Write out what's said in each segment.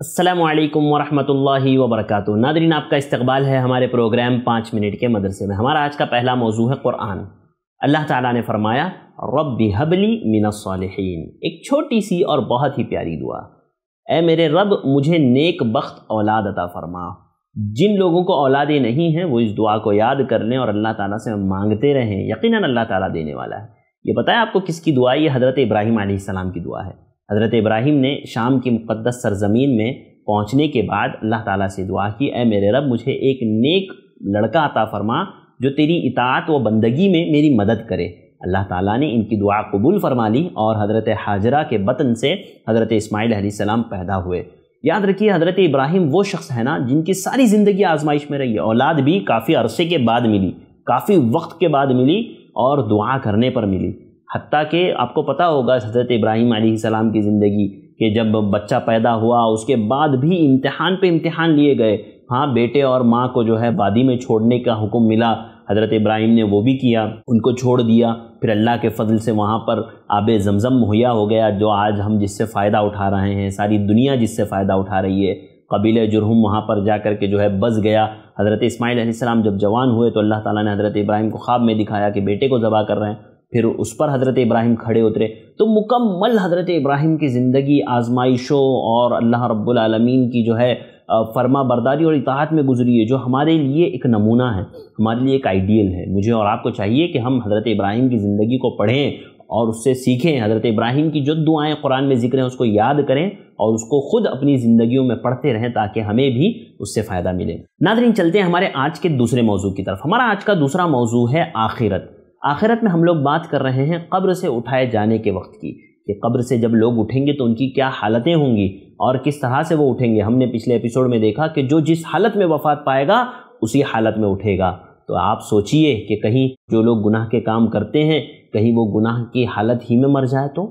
असलम वरहमल वबरक नादरीन आपका इस्तबाल है हमारे प्रोग्राम पाँच मिनट के मदरसे में हमारा आज का पहला मौजू है क़ुरान अल्लाह ताला ने फरमाया रब हबली मिनसालहन एक छोटी सी और बहुत ही प्यारी दुआ ए मेरे रब मुझे नेक बख्त औलाद अता फरमा जिन लोगों को औलादे नहीं हैं वो इस दुआ को याद कर लें और अल्लाह ताला से मांगते रहें यकीनन अल्लाह ताला देने वाला है ये बताएं आपको किसकी दुआ है ये हज़रत इब्राहिम आसमाम की दुआ है हज़रत इब्राहिम ने शाम की मुक़दस सरजमीन में पहुँचने के बाद अल्लाह ताली से दुआ की ए मेरे रब मुझे एक नेक लड़का अता फरमा जो तेरी इतात व बंदगी में मेरी मदद करे अल्लाह ताली ने इनकी दुआ कबूल फरमा ली और हज़रत हाजरा के बतन से हज़रत इसमाईल सलाम पैदा हुए याद रखिए हज़रत इब्राहिम वो शख्स है ना जिनकी सारी ज़िंदगी आजमाइश में रही है औलाद भी काफ़ी अरसे के बाद मिली काफ़ी वक्त के बाद मिली और दुआ करने पर मिली हती के आपको पता होगा हज़रत इब्राहिम सलाम की ज़िंदगी कि जब बच्चा पैदा हुआ उसके बाद भी इम्तहान पर इम्तहान लिए गए हाँ बेटे और माँ को जो है वादी में छोड़ने का हुक्म मिला हज़रत इब्राहिम ने वो भी किया उनको छोड़ दिया फिर अल्लाह के फजल से वहाँ पर आब जमज़म मुहैया हो गया जो आज हम जिससे फ़ायदा उठा रहे हैं सारी दुनिया जिससे फ़ायदा उठा रही है कबील जुर्म वहाँ पर जा कर के जो है बस गया हज़रत इसमाईल जब जवान हुए तो अल्लाह ताली ने हज़रत इब्राहिम को ख्वाब में दिखाया कि बेटे को ज़बा कर रहे हैं फिर उस पर हज़रत इब्राहिम खड़े उतरे तो मुकम्मल हज़रत इब्राहिम की ज़िंदगी आजमाइशों और अल्लाह रब्बुल की जो है फर्मा बरदारी और इतहात में गुजरी है जो हमारे लिए एक नमूना है हमारे लिए एक आइडियल है मुझे और आपको चाहिए कि हम हज़रत इब्राहिम की ज़िंदगी को पढ़ें और उससे सीखें हज़रत इब्राहिम की जो दुआएं कुरान में जिक्र हैं उसको याद करें और उसको ख़ुद अपनी ज़िंदगियों में पढ़ते रहें ताकि हमें भी उससे फ़ायदा मिले नादरीन चलते हैं हमारे आज के दूसरे मौजू की तरफ हमारा आज का दूसरा मौजू है आखिरत आखिरत में हम लोग बात कर रहे हैं कब्र से उठाए जाने के वक्त की कि कब्र से जब लोग उठेंगे तो उनकी क्या हालतें होंगी और किस तरह से वो उठेंगे हमने पिछले एपिसोड में देखा कि जो जिस हालत में वफात पाएगा उसी हालत में उठेगा तो आप सोचिए कि कहीं जो लोग गुनाह के काम करते हैं कहीं वो गुनाह की हालत ही में मर जाए तो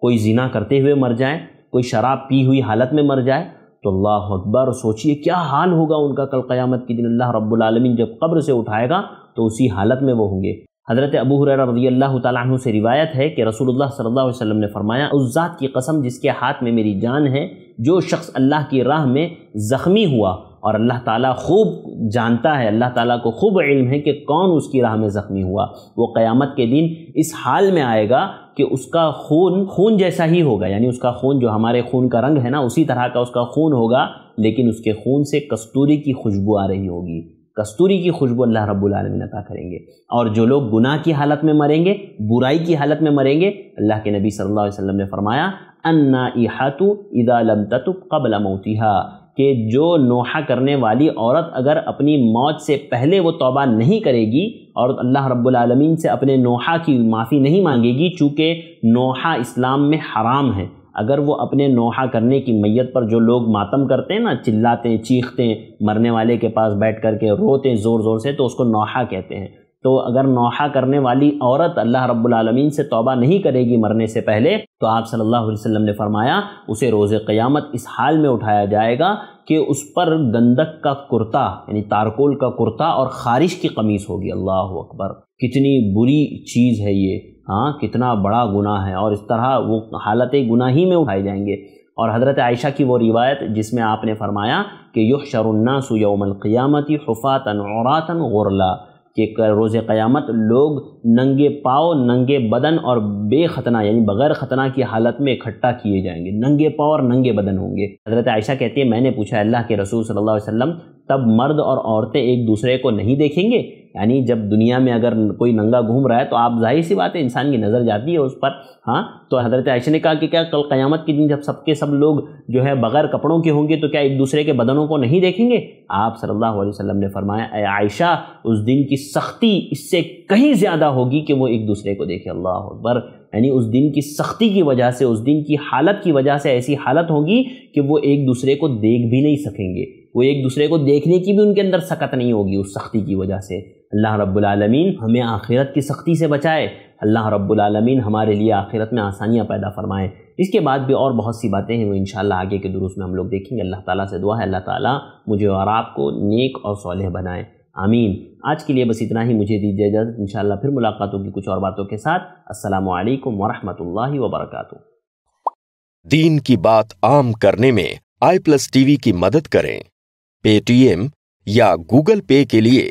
कोई जिना करते हुए मर जाए कोई शराब पी हुई हालत में मर जाए तो अल्लाह अकबर सोचिए क्या हाल होगा उनका कल क़यामत के दिन अल्लाह रब्बुल आलमीन जब कब्र से उठाएगा तो उसी हालत में वो होंगे हज़रत अबू हुरैरा रजी अल्लाह तु से रिवायत है कि रसूलुल्लाह सल्लल्लाहु अलैहि वसल्लम ने फरमाया उस ज़ात की कसम जिसके हाथ में मेरी जान है जो शख्स अल्लाह की राह में ज़ख्मी हुआ और अल्लाह ताला खूब जानता है अल्लाह ताला को खूब इल्म है कि कौन उसकी राह में ज़ख्मी हुआ वो क़यामत के दिन इस हाल में आएगा कि उसका खून खून जैसा ही होगा यानी उसका खून जो हमारे खून का रंग है ना उसी तरह का उसका खून होगा लेकिन उसके खून से कस्तूरी की खुशबू आ रही होगी कस्तूरी की खुशबू अल्लाह रब्बुल रबालमीन अता करेंगे और जो लोग गुनाह की हालत में मरेंगे बुराई की हालत में मरेंगे अल्लाह के नबी सल्लल्लाहु अलैहि वसल्लम ने फरमाया अन्ना इहातु इदा लम ततुब कबल मौतिहा कि जो नोहा करने वाली औरत अगर अपनी मौत से पहले वो तौबा नहीं करेगी और अल्लाह रब्बुल से अपने नोहा की माफ़ी नहीं मांगेगी चूँकि नोहा इस्लाम में हराम है अगर वो अपने नोहा करने की मैयत पर जो लोग मातम करते हैं ना चिल्लाते हैं चीखते हैं मरने वाले के पास बैठ कर के रोते हैं ज़ोर ज़ोर से तो उसको नोहा कहते हैं तो अगर नोहा करने वाली औरत अल्लाह रब्बुल से तौबा नहीं करेगी मरने से पहले तो आप सल्लल्लाहु अलैहि वसल्लम ने फरमाया उसे रोज़ क़यामत इस हाल में उठाया जाएगा कि उस पर गंदक का कुर्ता यानी तारकोल का कुर्ता और ख़ारिश की कमीज़ होगी अल्लाह अकबर कितनी बुरी चीज़ है ये हाँ कितना बड़ा गुना है और इस तरह वो हालत गुना ही में उठाए जाएंगे और हज़रत आयशा की वो रिवायत जिसमें आपने फरमाया कि युह शरुन्ना सुयोमल हफ़ातन औरतन गुरला कि रोज़ क़यामत लोग नंगे पाओ नंगे बदन और बेखतना यानी बग़ैर ख़तना की हालत में इकट्ठा किए जाएंगे नंगे पाओ और नंगे बदन होंगे हज़रत आयशा कहती है मैंने पूछा अल्लाह के रसूल सल्लल्लाहु अलैहि वसल्लम तब मर्द और औरतें एक दूसरे को नहीं देखेंगे यानी जब दुनिया में अगर कोई नंगा घूम रहा है तो आप जाहिर सी बात है इंसान की नज़र जाती है उस पर हाँ तो हज़रत आयशा ने कहा कि क्या कल क़यामत के दिन जब सबके सब लोग जो है बग़ैर कपड़ों के होंगे तो क्या एक दूसरे के बदनों को नहीं देखेंगे आप सल्लल्लाहु अलैहि वसल्लम ने फरमाया आयशा उस दिन की सख्ती इससे कहीं ज़्यादा होगी कि वो एक दूसरे को देखे अल्लाह अकबर यानी उस दिन की सख्ती की वजह से उस दिन की हालत की वजह से ऐसी हालत होगी कि वो एक दूसरे को देख भी नहीं सकेंगे वो एक दूसरे को देखने की भी उनके अंदर सकत नहीं होगी उस सख्ती की वजह से अल्लाह रब्बुलमीन हमें आखिरत की सख्ती से बचाए अल्लाह रब्लम हमारे लिए आखिरत में आसानियाँ पैदा फरमाए इसके बाद भी और बहुत सी बातें हैं वो इन आगे के दुरुस्त में हम लोग देखेंगे अल्लाह ताला से दुआ है अल्लाह ताला मुझे और आपको नेक और सौलह बनाए आमीन आज के लिए बस इतना ही मुझे दीजिए इजाज़त इन फिर मुलाकात होगी कुछ और बातों के साथ असल वरहमतुल्लि वरक दीन की बात आम करने में आई प्लस टीवी की मदद करें पेटीएम या गूगल पे के लिए